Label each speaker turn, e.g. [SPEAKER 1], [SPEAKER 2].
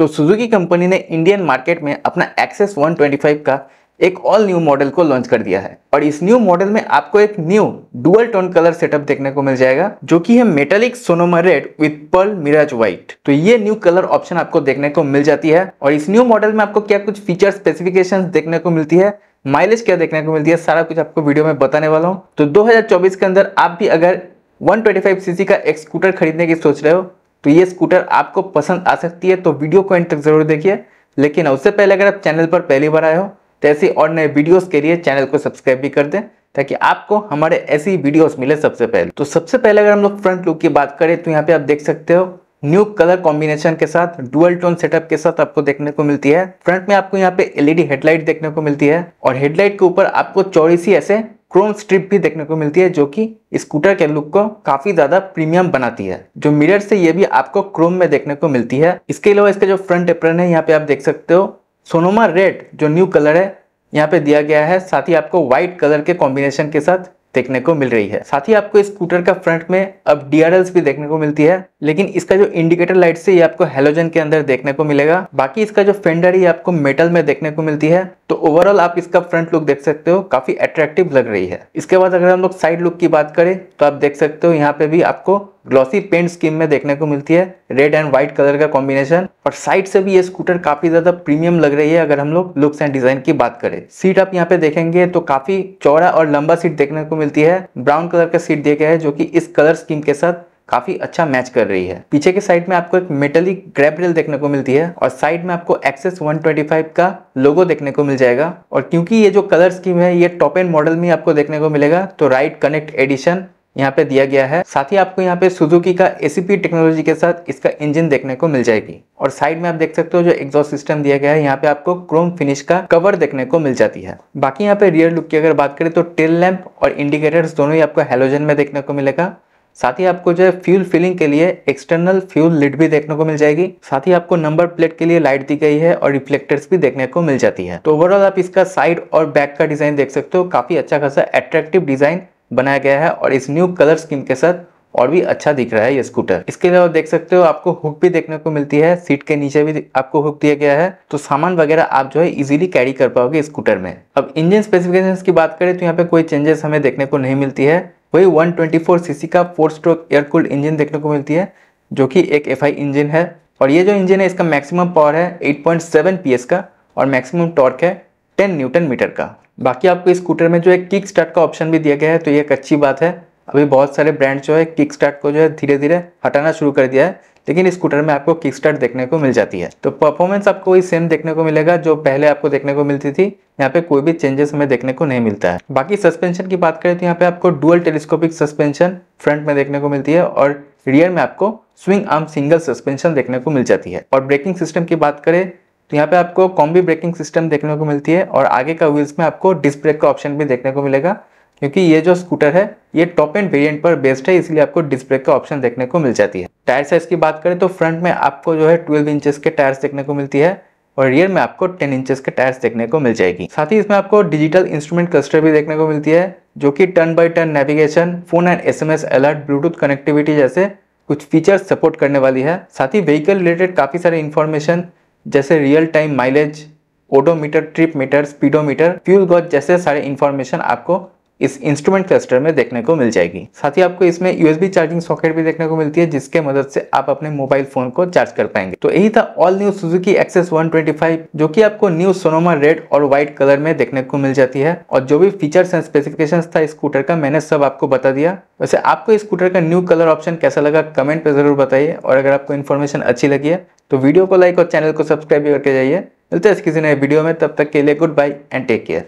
[SPEAKER 1] तो Suzuki company ने Indian market में अपना एक्सेस 125 का एक ऑल न्यू मॉडल को लॉन्च कर दिया है और इस न्यू मॉडल में आपको एक new dual tone colour setup देखने को मिल जाएगा जो कि है metallic Sonoma red with pearl mirage white तो ये न्यू कलर ऑप्शन आपको देखने को मिल जाती है और इस न्यू मॉडल में आपको क्या कुछ फीचर स्पेसिफिकेशन देखने को मिलती है माइलेज क्या देखने को मिलती है सारा कुछ आपको वीडियो में बताने वाला हूँ तो दो के अंदर आप भी अगर 125 सीसी का एक स्कूटर खरीदने की सोच रहे हो तो ये स्कूटर आपको पसंद आ सकती है तो वीडियो को एंड तक जरूर देखिए लेकिन उससे पहले अगर आप चैनल पर पहली बार आए हो तो ऐसे और नए वीडियोस के लिए चैनल को सब्सक्राइब भी कर दें ताकि आपको हमारे ऐसी वीडियोस मिले सबसे पहले तो सबसे पहले अगर हम लोग फ्रंट लुक की बात करें तो यहाँ पे आप देख सकते हो न्यू कलर कॉम्बिनेशन के साथ डुअल टोन सेटअप के साथ आपको देखने को मिलती है फ्रंट में आपको यहाँ पे एलईडी हेडलाइट देखने को मिलती है और हेडलाइट के ऊपर आपको चौड़ी सी ऐसे क्रोम स्ट्रिप भी देखने को मिलती है जो कि स्कूटर के लुक को काफी ज्यादा प्रीमियम बनाती है जो मिरर से ये भी आपको क्रोम में देखने को मिलती है इसके अलावा इसका जो फ्रंट एप्रन है यहाँ पे आप देख सकते हो सोनोमा रेड जो न्यू कलर है यहाँ पे दिया गया है साथ ही आपको व्हाइट कलर के कॉम्बिनेशन के साथ देखने को मिल रही है साथ ही आपको स्कूटर का फ्रंट में अब डीआरएल भी देखने को मिलती है लेकिन इसका जो इंडिकेटर लाइट से ये आपको हेलोजन के अंदर देखने को मिलेगा बाकी इसका जो फेंडर ये आपको मेटल में देखने को मिलती है तो ओवरऑल आप इसका फ्रंट लुक देख सकते हो काफी अट्रैक्टिव लग रही है इसके बाद अगर हम लोग साइड लुक की बात करें तो आप देख सकते हो यहाँ पे भी आपको ग्लॉसी पेंट स्कीम में देखने को मिलती है रेड एंड व्हाइट कलर का कॉम्बिनेशन और साइड से भी ये स्कूटर काफी ज्यादा प्रीमियम लग रही है अगर हम लोग लुक्स एंड डिजाइन की बात करें सीट आप यहाँ पे देखेंगे तो काफी चौड़ा और लंबा सीट देखने को मिलती है ब्राउन कलर का सीट दिया गया है जो की इस कलर स्कीम के साथ काफी अच्छा मैच कर रही है पीछे के साइड में आपको एक मेटलिक ग्रेबरेल रेल देखने को मिलती है और साइड में आपको एक्सेस 125 का लोगो देखने को मिल जाएगा और क्योंकि ये जो कलर स्कीम है ये टॉप एंड मॉडल में आपको देखने को मिलेगा तो राइट कनेक्ट एडिशन यहाँ पे दिया गया है साथ ही आपको यहाँ पे सुजुकी का एसीपी टेक्नोलॉजी के साथ इसका इंजन देखने को मिल जाएगी और साइड में आप देख सकते हो जो एग्जॉस्ट सिस्टम दिया गया है यहाँ पे आपको क्रोम फिनिश का कवर देखने को मिल जाती है बाकी यहाँ पे रियर लुक की अगर बात करें तो टेल लैम्प और इंडिकेटर्स दोनों ही आपको हेलोजन में देखने को मिलेगा साथ ही आपको जो है फ्यूल फिलिंग के लिए एक्सटर्नल फ्यूल लिड भी देखने को मिल जाएगी साथ ही आपको नंबर प्लेट के लिए लाइट दी गई है और रिफ्लेक्टर्स भी देखने को मिल जाती है तो ओवरऑल आप इसका साइड और बैक का डिजाइन देख सकते हो काफी अच्छा खासा एट्रैक्टिव डिजाइन बनाया गया है और इस न्यू कलर स्कीम के साथ और भी अच्छा दिख रहा है ये स्कूटर इसके अलावा देख सकते हो आपको हुक भी देखने को मिलती है सीट के नीचे भी आपको हुक दिया गया है तो सामान वगैरह आप जो है इजीली कैरी कर पाओगे स्कूटर में अब इंजन स्पेसिफिकेशंस की बात करें तो यहाँ पे कोई चेंजेस हमें देखने को नहीं मिलती है वही वन सीसी का फोर स्ट्रोक एयर इंजन देखने को मिलती है जो की एक एफ इंजन है और ये जो इंजन है इसका मैक्सिमम पावर है एट पॉइंट का और मैक्सिमम टॉर्क है टेन न्यूटन मीटर का बाकी आपको स्कूटर में जो है किक स्टार्ट का ऑप्शन भी दिया गया है तो ये एक अच्छी बात है अभी बहुत सारे ब्रांड जो है किक स्टार्ट को जो है धीरे धीरे हटाना शुरू कर दिया है लेकिन स्कूटर में आपको किक स्टार्ट देखने को मिल जाती है तो परफॉर्मेंस आपको वही सेम देखने को मिलेगा जो पहले आपको देखने को मिलती थी यहाँ पे कोई भी चेंजेस हमें देखने को नहीं मिलता है बाकी सस्पेंशन की बात करें तो यहाँ पे आपको डुअल टेलीस्कोपिक सस्पेंशन फ्रंट में देखने को मिलती है और रियर में आपको स्विंग आर्म सिंगल सस्पेंशन देखने को मिल जाती है और ब्रेकिंग सिस्टम की बात करें तो यहाँ पे आपको कॉम्बी ब्रेकिंग सिस्टम देखने को मिलती है और आगे का व्हील्स में आपको डिस्क ब्रेक का ऑप्शन भी देखने को मिलेगा क्योंकि ये जो स्कूटर है ये टॉप एंड वेरिएंट पर बेस्ड है इसलिए आपको डिस्क ब्रेक का ऑप्शन देखने को मिल जाती है टायर साइज की बात करें तो फ्रंट में आपको जो है ट्वेल्व इंचेस के टायर्स देखने को मिलती है और रियर में आपको टेन इंचेस के टायर्स देखने को मिल जाएगी साथ ही इसमें आपको डिजिटल इंस्ट्रूमेंट क्लस्टर भी देखने को मिलती है जो कि turn by turn navigation phone and S alert Bluetooth connectivity जैसे कुछ फीचर्स सपोर्ट करने वाली है साथ ही व्हीकल रिलेटेड काफ़ी सारे इन्फॉर्मेशन जैसे real time mileage odometer trip meter speedometer fuel gauge जैसे सारे इन्फॉर्मेशन आपको इस इंस्ट्रूमेंट क्लस्टर में देखने को मिल जाएगी साथ ही आपको इसमें यूएसबी चार्जिंग सॉकेट भी देखने को मिलती है जिसके मदद से आप अपने मोबाइल फोन को चार्ज कर पाएंगे तो यही था ऑल न्यू सुजुकी एक्सेस 125 जो कि आपको न्यू सोनोमा रेड और व्हाइट कलर में देखने को मिल जाती है और जो भी फीचर्स एंड स्पेसिफिकेशन था स्कूटर का मैंने सब आपको बता दिया वैसे आपको स्कूटर का न्यू कलर ऑप्शन कैसा लगा कमेंट पर जरूर बताइए और अगर आपको इन्फॉर्मेशन अच्छी लगी है तो वीडियो को लाइक और चैनल को सब्सक्राइब करके जाइए मिलते हैं किसी नए वीडियो में तब तक के लिए goodbye and take care